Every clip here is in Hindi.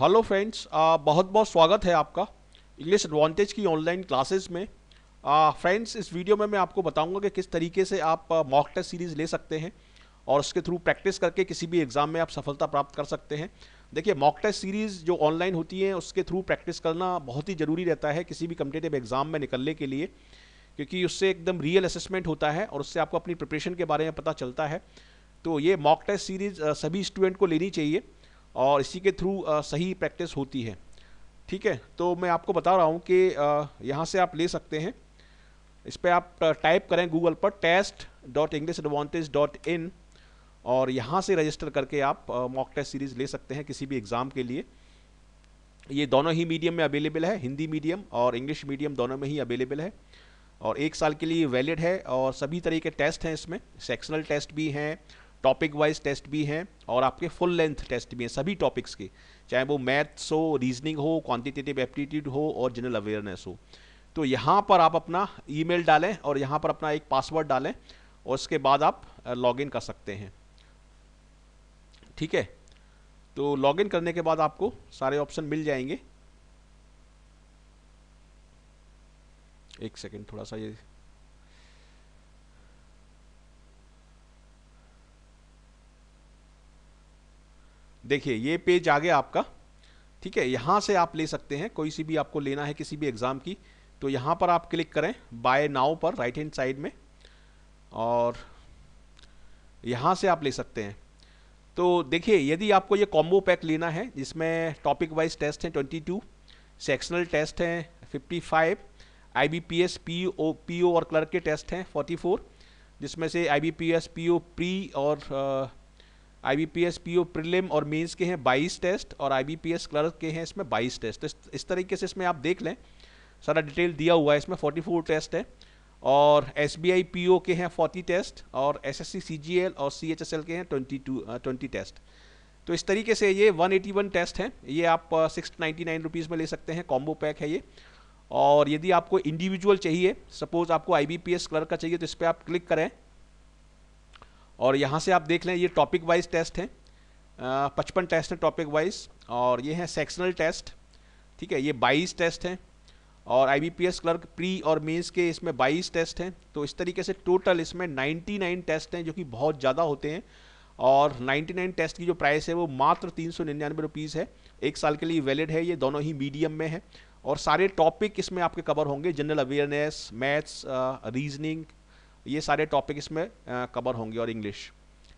हेलो फ्रेंड्स बहुत बहुत स्वागत है आपका इंग्लिश एडवांटेज की ऑनलाइन क्लासेस में फ्रेंड्स इस वीडियो में मैं आपको बताऊंगा कि किस तरीके से आप मॉक टेस्ट सीरीज़ ले सकते हैं और उसके थ्रू प्रैक्टिस करके किसी भी एग्ज़ाम में आप सफलता प्राप्त कर सकते हैं देखिए मॉक टेस्ट सीरीज़ जो ऑनलाइन होती है उसके थ्रू प्रैक्टिस करना बहुत ही ज़रूरी रहता है किसी भी कम्पिटेटिव एग्ज़ाम में निकलने के लिए क्योंकि उससे एकदम रियल असेसमेंट होता है और उससे आपको अपनी प्रिपरेशन के बारे में पता चलता है तो ये मॉक टेस्ट सीरीज़ सभी स्टूडेंट को लेनी चाहिए और इसी के थ्रू सही प्रैक्टिस होती है ठीक है तो मैं आपको बता रहा हूँ कि यहाँ से आप ले सकते हैं इस पर आप टाइप करें गूगल पर test dot English advantage dot in और यहाँ से रजिस्टर करके आप मॉक टेस्ट सीरीज़ ले सकते हैं किसी भी एग्ज़ाम के लिए ये दोनों ही मीडियम में अवेलेबल है हिंदी मीडियम और इंग्लिश मीडियम दोनों में ही अवेलेबल है और एक साल के लिए वैलिड है और सभी तरह के टेस्ट हैं इसमें सेक्शनल टेस्ट भी हैं टॉपिक वाइज टेस्ट भी हैं और आपके फुल लेंथ टेस्ट भी हैं सभी टॉपिक्स के चाहे वो मैथ्स हो रीजनिंग हो क्वांटिटेटिव एप्टीट्यूड हो और जनरल अवेयरनेस हो तो यहाँ पर आप अपना ईमेल डालें और यहाँ पर अपना एक पासवर्ड डालें और उसके बाद आप लॉगिन कर सकते हैं ठीक है तो लॉगिन करने के बाद आपको सारे ऑप्शन मिल जाएंगे एक सेकेंड थोड़ा सा ये देखिए ये पेज आ गया आपका ठीक है यहाँ से आप ले सकते हैं कोई सी भी आपको लेना है किसी भी एग्ज़ाम की तो यहाँ पर आप क्लिक करें बाय नाव पर राइट हैंड साइड में और यहाँ से आप ले सकते हैं तो देखिए यदि आपको ये कॉम्बो पैक लेना है जिसमें टॉपिक वाइज टेस्ट हैं 22, सेक्शनल टेस्ट हैं 55, आईबीपीएस, पीओ, पीओ और क्लर्क के टेस्ट हैं 44, जिसमें से आईबीपीएस, पीओ, प्री और आईबीपीएस पीओ प्रीलिम और मेंस के हैं बाईस टेस्ट और आईबीपीएस क्लर्क के हैं इसमें बाईस टेस्ट इस, इस तरीके से इसमें आप देख लें सारा डिटेल दिया हुआ है इसमें 44 टेस्ट है और एस पीओ के हैं 40 टेस्ट और एस सीजीएल और एल के हैं टू ट्वेंटी टेस्ट तो इस तरीके से ये वन टेस्ट हैं ये आप सिक्स नाइन्टी में ले सकते हैं कॉम्बो पैक है ये और यदि आपको इंडिविजुअल चाहिए सपोज़ आपको आई क्लर्क का चाहिए तो इस पर आप क्लिक करें और यहाँ से आप देख लें ये टॉपिक वाइज टेस्ट हैं पचपन टेस्ट हैं टॉपिक वाइज और ये हैं सेक्शनल टेस्ट ठीक है ये बाईस टेस्ट हैं और आईबीपीएस क्लर्क प्री और मेंस के इसमें बाईस टेस्ट हैं तो इस तरीके से टोटल इसमें नाइन्टी नाइन टेस्ट हैं जो कि बहुत ज़्यादा होते हैं और नाइन्टी नाइन टेस्ट की जो प्राइस है वो मात्र तीन सौ निन्यानवे रुपीज़ है एक साल के लिए वैलिड है ये दोनों ही मीडियम में है और सारे टॉपिक इसमें आपके कवर होंगे जनरल अवेयरनेस मैथ्स रीजनिंग ये सारे टॉपिक इसमें कवर होंगे और इंग्लिश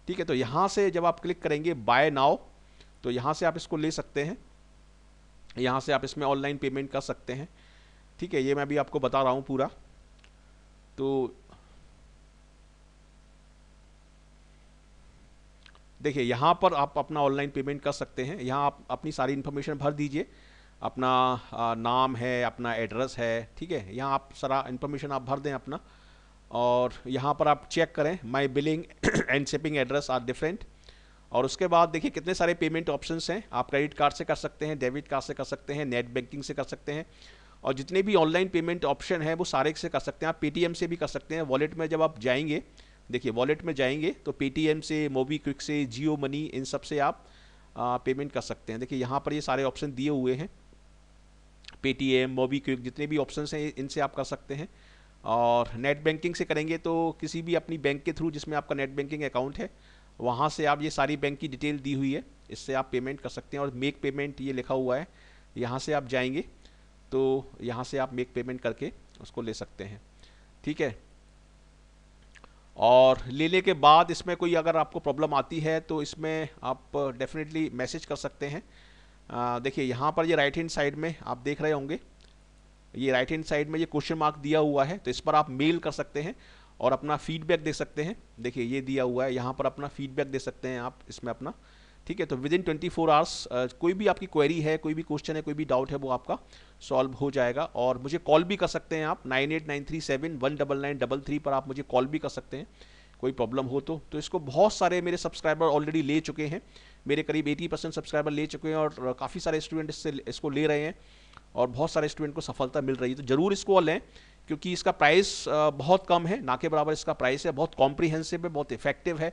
ठीक है तो यहाँ से जब आप क्लिक करेंगे बाय नाव तो यहाँ से आप इसको ले सकते हैं यहाँ से आप इसमें ऑनलाइन पेमेंट कर सकते हैं ठीक है ये मैं भी आपको बता रहा हूँ पूरा तो देखिए यहाँ पर आप अपना ऑनलाइन पेमेंट कर सकते हैं यहाँ आप अपनी सारी इन्फॉर्मेशन भर दीजिए अपना नाम है अपना एड्रेस है ठीक है यहाँ आप सारा इन्फॉर्मेशन आप भर दें अपना और यहाँ पर आप चेक करें my billing and shipping address are different और उसके बाद देखिए कितने सारे पेमेंट ऑप्शंस हैं आप क्रेडिट कार्ड से कर सकते हैं डेबिट कार्ड से कर सकते हैं नेट बैंकिंग से कर सकते हैं और जितने भी ऑनलाइन पेमेंट ऑप्शन हैं वो सारे से कर सकते हैं आप पे से भी कर सकते हैं वॉलेट में जब आप जाएंगे देखिए वॉलेट में जाएंगे तो पे से मोबीक्विक से जियो मनी इन सब से आप आ, पेमेंट कर सकते हैं देखिए यहाँ पर ये सारे ऑप्शन दिए हुए हैं पे टी मोबी मोबीक्विक जितने भी ऑप्शन हैं इनसे आप कर सकते हैं और नेट बैंकिंग से करेंगे तो किसी भी अपनी बैंक के थ्रू जिसमें आपका नेट बैंकिंग अकाउंट है वहाँ से आप ये सारी बैंक की डिटेल दी हुई है इससे आप पेमेंट कर सकते हैं और मेक पेमेंट ये लिखा हुआ है यहाँ से आप जाएंगे तो यहाँ से आप मेक पेमेंट करके उसको ले सकते हैं ठीक है और लेने के बाद इसमें कोई अगर आपको प्रॉब्लम आती है तो इसमें आप डेफिनेटली मैसेज कर सकते हैं देखिए यहाँ पर ये राइट हैंड साइड में आप देख रहे होंगे ये राइट हैंड साइड में ये क्वेश्चन मार्क दिया हुआ है तो इस पर आप मेल कर सकते हैं और अपना फीडबैक दे सकते हैं देखिए ये दिया हुआ है यहाँ पर अपना फीडबैक दे सकते हैं आप इसमें अपना ठीक है तो within twenty four hours कोई भी आपकी क्वेरी है कोई भी क्वेश्चन है कोई भी डाउट है वो आपका सॉल्व हो जाएगा और मुझे कॉल भी कर सकते हैं आप nine eight nine three seven one double nine double three पर आप मुझे कॉल भी कर सकते हैं कोई प्रॉब्लम हो तो तो इसको बहुत सारे मेरे सब्सक्राइबर ऑलरेडी ले चुके हैं मेरे करीब एटी परसेंट सब्सक्राइबर ले चुके हैं और काफ़ी सारे स्टूडेंट इससे इसको ले रहे हैं और बहुत सारे स्टूडेंट को सफलता मिल रही है तो जरूर इसको लें क्योंकि इसका प्राइस बहुत कम है ना के बराबर इसका प्राइस है बहुत कॉम्प्रिहेंसिव है बहुत इफेक्टिव है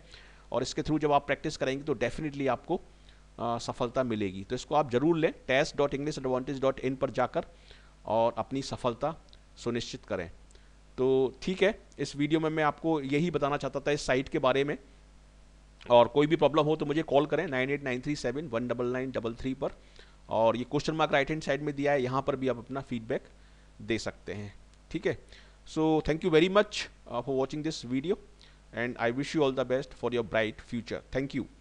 और इसके थ्रू जब आप प्रैक्टिस करेंगे तो डेफिनेटली आपको सफलता मिलेगी तो इसको आप जरूर लें test dot English advantage dot in पर जाकर और अपनी सफलता सुनिश्चित करें तो ठीक है इस वीडियो में मैं आपको यही बताना चाहता था इस साइट के बारे में और कोई भी प्रॉब्लम हो तो मुझे कॉल करें nine eight nine three seven one double nine double three पर और ये question mark right hand side में दिया है यहाँ पर भी आप अपना फीडबैक दे सकते हैं ठीक है so thank you very much for watching this video and I wish you all the best for your bright future thank you